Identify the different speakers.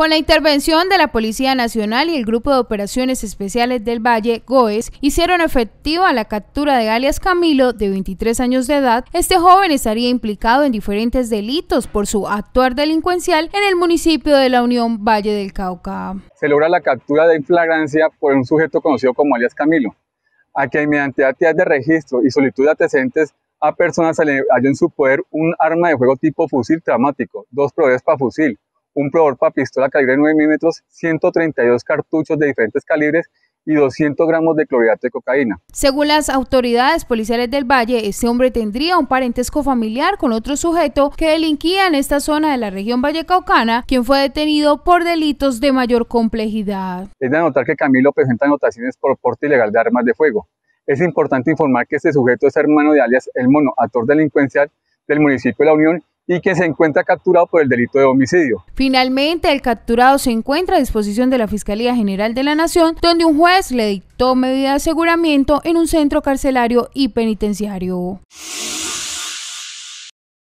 Speaker 1: Con la intervención de la Policía Nacional y el Grupo de Operaciones Especiales del Valle, GOES, hicieron efectiva la captura de alias Camilo, de 23 años de edad. Este joven estaría implicado en diferentes delitos por su actuar delincuencial en el municipio de la Unión Valle del Cauca.
Speaker 2: Se logra la captura de flagrancia por un sujeto conocido como alias Camilo, a quien mediante actividades de registro y solicitud de a personas halló en su poder un arma de fuego tipo fusil traumático, dos proveedores para fusil, un para pistola calibre 9 milímetros, 132 cartuchos de diferentes calibres y 200 gramos de clorhidrato de cocaína.
Speaker 1: Según las autoridades policiales del Valle, este hombre tendría un parentesco familiar con otro sujeto que delinquía en esta zona de la región vallecaucana, quien fue detenido por delitos de mayor complejidad.
Speaker 2: Es de anotar que Camilo presenta anotaciones por porte ilegal de armas de fuego. Es importante informar que este sujeto es hermano de alias El Mono, actor delincuencial del municipio de La Unión y que se encuentra capturado por el delito de homicidio.
Speaker 1: Finalmente, el capturado se encuentra a disposición de la Fiscalía General de la Nación, donde un juez le dictó medida de aseguramiento en un centro carcelario y penitenciario.